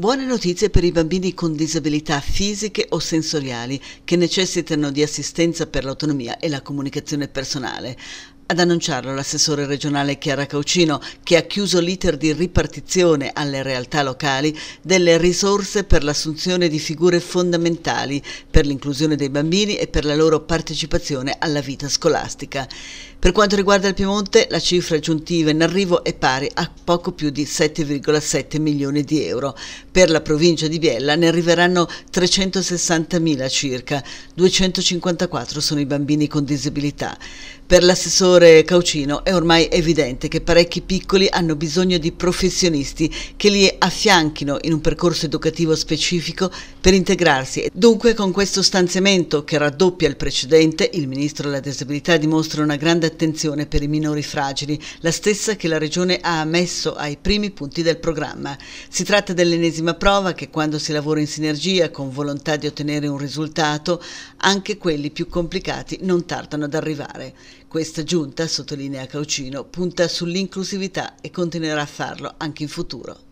Buone notizie per i bambini con disabilità fisiche o sensoriali che necessitano di assistenza per l'autonomia e la comunicazione personale. Ad annunciarlo l'assessore regionale Chiara Caucino, che ha chiuso l'iter di ripartizione alle realtà locali delle risorse per l'assunzione di figure fondamentali per l'inclusione dei bambini e per la loro partecipazione alla vita scolastica. Per quanto riguarda il Piemonte, la cifra aggiuntiva in arrivo è pari a poco più di 7,7 milioni di euro. Per la provincia di Biella ne arriveranno 360 mila circa, 254 sono i bambini con disabilità. Per l'assessore Caucino è ormai evidente che parecchi piccoli hanno bisogno di professionisti che li affianchino in un percorso educativo specifico per integrarsi. Dunque con questo stanziamento che raddoppia il precedente, il Ministro della Disabilità dimostra una grande attenzione per i minori fragili, la stessa che la Regione ha messo ai primi punti del programma. Si tratta dell'ennesima prova che quando si lavora in sinergia con volontà di ottenere un risultato, anche quelli più complicati non tardano ad arrivare. Questa giunta, sottolinea Caucino, punta sull'inclusività e continuerà a farlo anche in futuro.